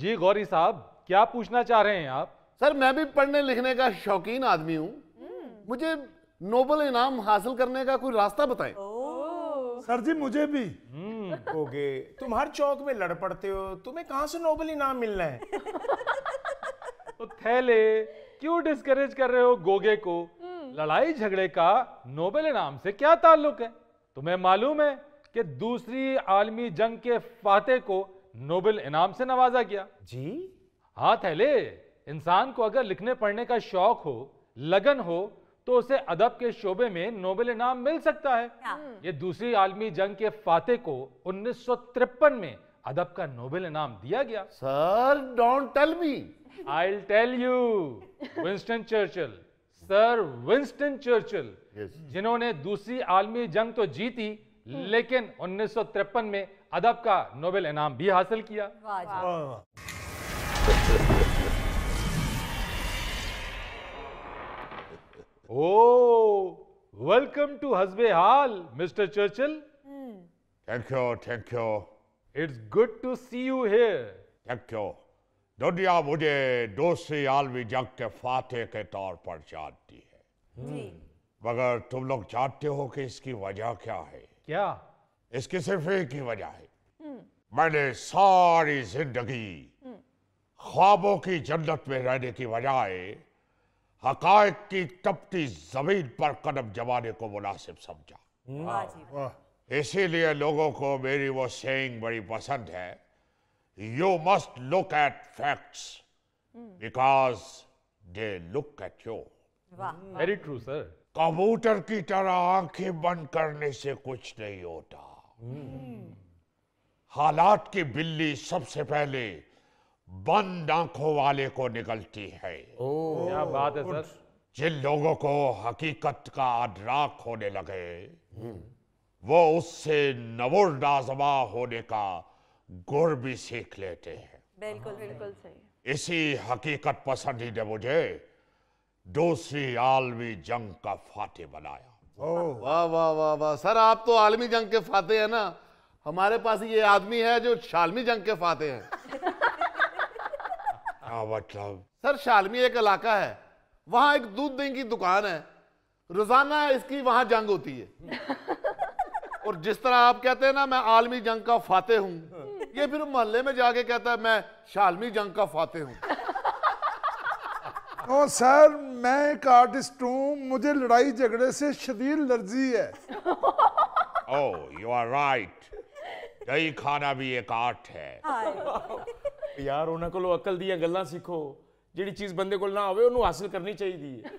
जी गौरी साहब क्या पूछना चाह रहे हैं आप सर मैं भी पढ़ने लिखने का शौकीन आदमी हूँ हम्म। मुझे नोबल इनाम हासिल करने का कोई रास्ता बताएं सर जी मुझे भी हम्म। ओके तुम हर चौक में लड़ पड़ते हो तुम्हें कहाँ से नोबल इनाम मिलना है तो थैले क्यों डिस्करेज कर रहे हो गोगे को हम्म। लड़ाई झगड़े का नोबेल इनाम से क्या ताल्लुक है तुम्हें मालूम है कि दूसरी आलमी जंग के फाते को नोबेल इनाम से नवाजा गया जी हाँ थैले इंसान को अगर लिखने पढ़ने का शौक हो लगन हो तो उसे अदब के शोबे में नोबेल इनाम मिल सकता है हाँ। ये दूसरी आलमी जंग के फाते को उन्नीस में अदब का नोबेल इनाम दिया गया sir don't tell me I tell you Winston Churchill sir Winston Churchill जिन्होंने दूसरी आलमी जंग तो जीती हम्म। लेकिन उन्नीस में अदब का नोबेल इनाम भी हासिल किया ओ वेलकम टू हजबे हाल Mister Churchill thank you thank you it's good to see you here thank you दुनिया मुझे दूसरी आलमी जंग के फाते के तौर पर जानती है हम्म। मगर तुम लोग जानते हो कि इसकी वजह क्या है क्या इसकी सिर्फ एक ही वजह है हम्म। मैंने सारी जिंदगी हम्म। ख्वाबों की जन्नत में रहने की बजाय हकायक की तपती जमीन पर कदम जमाने को मुनासिब समझा इसीलिए लोगों को मेरी वो सेइंग बड़ी पसंद है you must look at facts because they look at you very true sir कबूतर की तरह आंखें बंद करने से कुछ नहीं होता हम्म। हालात की बिल्ली सबसे पहले बंद आंखों वाले को निकलती है क्या बात है सर जिन लोगों को हकीकत का अदराक होने लगे हम्म। वो उससे नवोदाजमा होने का गुर भी सीख लेते हैं बिल्कुल बिल्कुल सही इसी हकीकत पसंद ही ने मुझे दोषी आलमी जंग का फाते बनाया वाह वाह वाह वाह सर आप तो आलमी जंग के फाते हैं ना हमारे पास ये आदमी है जो शालमी जंग के फाते हैं क्या मतलब सर शालमी एक इलाका है वहां एक दूध दही की दुकान है रोजाना इसकी वहां जंग होती है और जिस तरह आप कहते हैं ना मैं आलमी जंग का फाते हूँ ये फिर मोहल्ले में जाके कहता है मैं शालमी जंग का फाते हूँ नो सर oh, मैं एक आर्टिस्ट हूँ मुझे लड़ाई झगड़े से शरीर लर्जी है ओह यू आर राइट दही खाना भी एक आर्ट है यार उन्होंने को अकल दिया गल्ला सीखो ਜਿਹੜੀ चीज बंदे को ना ਹੋਵੇ ਉਹਨੂੰ हासिल करनी चाहिए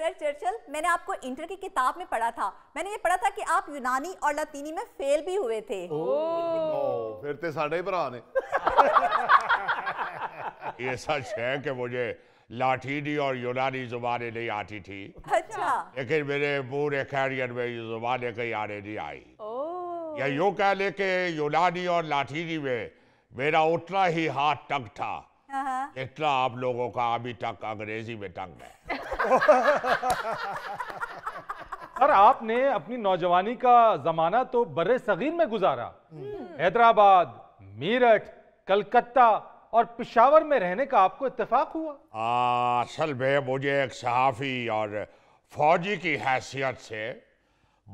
सर चर्चल मैंने आपको इंटर की किताब में पढ़ा था मैंने ये पढ़ा था कि आप यूनानी और लतीनी में फेल भी हुए थे ओ, ओ oh, फिर ते तो साढ़े भरा ने ये सच है कि मुझे लाठीनी और यूनानी जुबानें नहीं आती थी अच्छा लेकिन मेरे पूरे कैरियर में ये जुबानें कहीं आने नहीं आई या यू कह ले के यूनानी और लाठीनी में मेरा उतना ही हाथ टंग था इतना हाँ, हाँ। आप लोगों का अभी तक अंग्रेजी में टंग है सर आपने अपनी नौजवानी का जमाना तो बड़े सगीर में गुजारा हम्म। हैदराबाद मेरठ कलकत्ता और पिशावर में रहने का आपको इतफाक हुआ असल में मुझे एक सहाफ़ी और फौजी की हैसियत से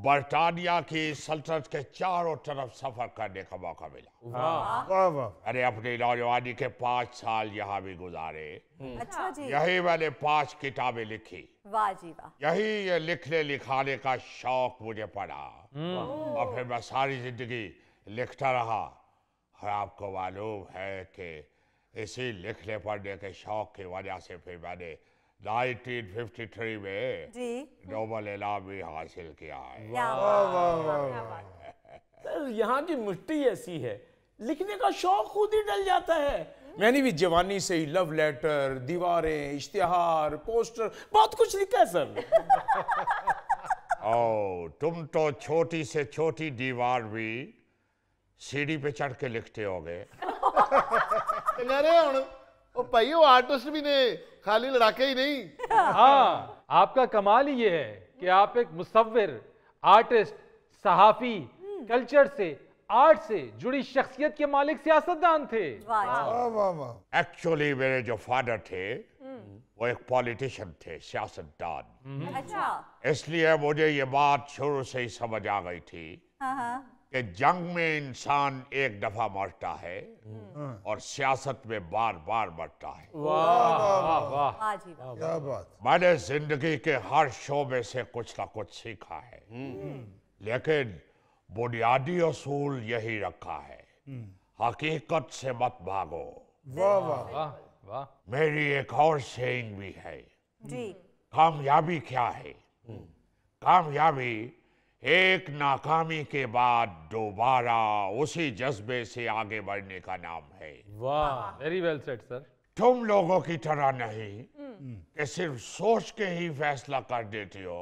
बर्तानिया की सल्तनत के चारों तरफ सफर करने का मौका मिला अरे अपने नौजवानी के पांच साल यहाँ भी गुजारे हम्म। अच्छा जी यही मैंने पांच किताबें लिखी वाह यही ये लिखने लिखाने का शौक मुझे पड़ा हम्म। और फिर मैं सारी जिंदगी लिखता रहा और आपको मालूम है कि इसी लिखने पढ़ने के शौक की वजह से फिर मैंने 1953 में नोबल इनाम भी हासिल किया है सर यहाँ की मुश्ती ऐसी है लिखने का शौक खुद ही डल जाता है मैंने भी जवानी से ही लव लेटर दीवारें इश्तिहार पोस्टर बहुत कुछ लिखा है सर ओ तुम तो छोटी से छोटी दीवार भी सीढ़ी पे चढ़ के लिखते होगे ਚੰਗਾ ਰਿਹਾ ਹੁਣ खाली लड़ाके ही नहीं हाँ आपका कमाल ही ये है कि आप एक मुसविर आर्टिस्ट सहाफी कल्चर से आर्ट से जुड़ी शख्सियत के मालिक सियासतदान थे एक्चुअली मेरे जो फादर थे वो एक पॉलिटिशियन थे सियासतदान अच्छा इसलिए मुझे ये बात शुरू से ही समझ आ गई थी कि जंग में इंसान एक दफा मरता है हम्म। और सियासत में बार बार मरता है मैंने जिंदगी के हर शोबे से कुछ ना कुछ सीखा है हम्म। लेकिन बुनियादी असूल यही रखा है हम्म। हकीकत से मत भागो वाह वाह वाह मेरी एक और सेइंग भी है कामयाबी क्या है कामयाबी एक नाकामी के बाद दोबारा उसी जज्बे से आगे बढ़ने का नाम है वाह वेरी वेल सेट सर तुम लोगों की तरह नहीं हम्म। कि सिर्फ सोच के ही फैसला कर देते हो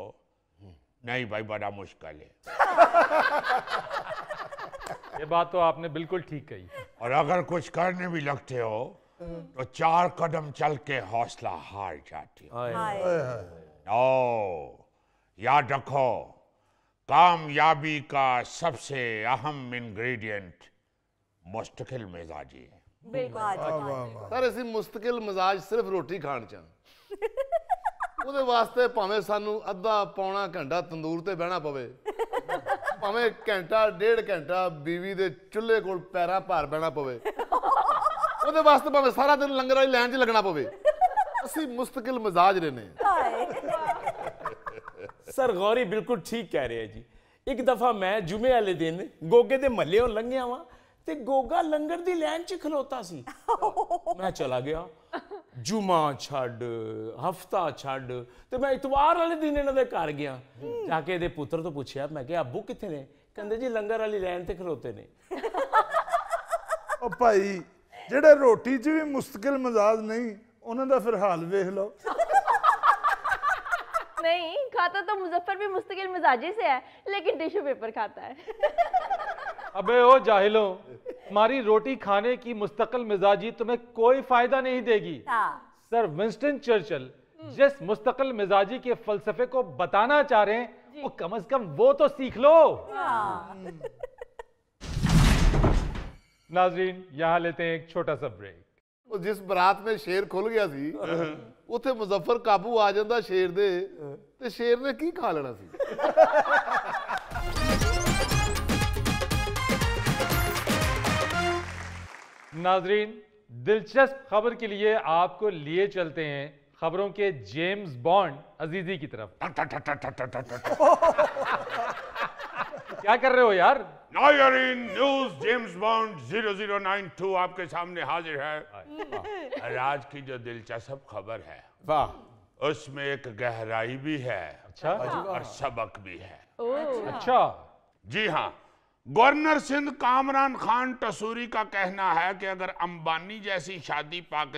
नहीं भाई बड़ा मुश्किल है ये बात तो आपने बिल्कुल ठीक कही और अगर कुछ करने भी लगते हो हम्म। तो चार कदम चल के हौसला हार जाती हो याद रखो कामयाबी का सबसे अहम इंग्रेडिएंट मुस्तकिल मिजाजी है सर ਅਸੀਂ ਮੁਸਤਕਿਲ ਮਜ਼ਾਜ ਸਿਰਫ ਰੋਟੀ ਖਾਣ ਚ ਉਹਦੇ ਵਾਸਤੇ ਭਾਵੇਂ ਸਾਨੂੰ ਅੱਧਾ ਪੌਣਾ ਘੰਟਾ ਤੰਦੂਰ ਤੇ ਬਹਿਣਾ ਪਵੇ ਭਾਵੇਂ ਘੰਟਾ ਡੇਢ ਘੰਟਾ ਬੀਵੀ ਦੇ ਚੁੱਲ੍ਹੇ ਕੋਲ ਪੈਰਾਂ ਭਾਰ ਬਹਿਣਾ ਪਵੇ ਉਹਦੇ ਵਾਸਤੇ ਭਾਵੇਂ ਸਾਰਾ ਦਿਨ ਲੰਗਰਾਂ ਦੀ ਲਾਈਨ 'ਚ ਲੱਗਣਾ ਪਵੇ ਅਸੀਂ ਮੁਸਤਕਿਲ ਮਜ਼ਾਜ ਰਹਿੰਦੇ ਸਰ ਗੌਰੀ ਬਿਲਕੁਲ ਠੀਕ ਕਹਿ ਰਿਹਾ ਜੀ ਇੱਕ ਦਫਾ ਮੈਂ ਜੁਮੇ ਵਾਲੇ ਦਿਨ ਗੋਗੇ ਦੇ ਮੱਲਿਓਂ ਲੰਘਿਆ ਵਾਂ ਤੇ ਗੋਗਾ ਲੰਗਰ ਦੀ ਲਾਈਨ 'ਚ ਖਲੋਤਾ ਸੀ ਮੈਂ ਚਲਾ ਗਿਆ ਜੁਮਾ ਛੱਡ ਹਫਤਾ ਛੱਡ ਤੇ ਮੈਂ ਇਤਵਾਰ ਵਾਲੇ ਦਿਨ ਇਹਨਾਂ ਦੇ ਘਰ ਗਿਆ ਜਾ ਕੇ ਇਹਦੇ ਪੁੱਤਰ ਤੋਂ ਪੁੱਛਿਆ ਮੈਂ ਕਿਹਾ ਅੱਬੂ ਕਿੱਥੇ ਨੇ ਕਹਿੰਦੇ ਜੀ ਲੰਗਰ ਵਾਲੀ ਲਾਈਨ ਤੇ ਖਲੋਤੇ ਨੇ ਉਹ ਭਾਈ ਜਿਹੜੇ ਰੋਟੀ 'ਚ ਵੀ ਮੁਸਤਕਿਲ ਮਜ਼ਾਜ ਨਹੀਂ ਉਹਨਾਂ ਦਾ ਫਿਰ ਹਾਲ ਵੇਖ ਲਓ ਨਹੀਂ खाता है तो मुजफ्फर भी मुस्तकिल मिजाजी से है लेकिन टिश्यू पेपर खाता है अबे ओ जाहिलो हमारी रोटी खाने की मुस्तकिल मिजाजी तुम्हें कोई फायदा नहीं देगी हाँ। सर विंस्टन चर्चिल हम्म। जिस मुस्तकिल मिजाजी के फलसफे को बताना चाह रहे हैं वो कम अज कम वो तो सीख लो हाँ। नाजरीन यहाँ लेते हैं एक छोटा सा ब्रेक जिस बरात में शेर खुल गया थी ਉੱਥੇ मुजफ्फर काबू आ जाता शेर दे ते शेर ने की खा लेना नाजरीन दिलचस्प खबर के लिए आपको लिए चलते हैं खबरों के जेम्स बॉन्ड अजीजी की तरफ क्या कर रहे हो यार न्यूज जेम्स बॉन्ड 0092 आपके सामने हाजिर है आज की जो दिलचस्प खबर है वाह उसमें एक गहराई भी है अच्छा और सबक भी है अच्छा जी हाँ गवर्नर सिंध कामरान खान टसूरी का कहना है कि अगर अंबानी जैसी शादी पाकिस्तान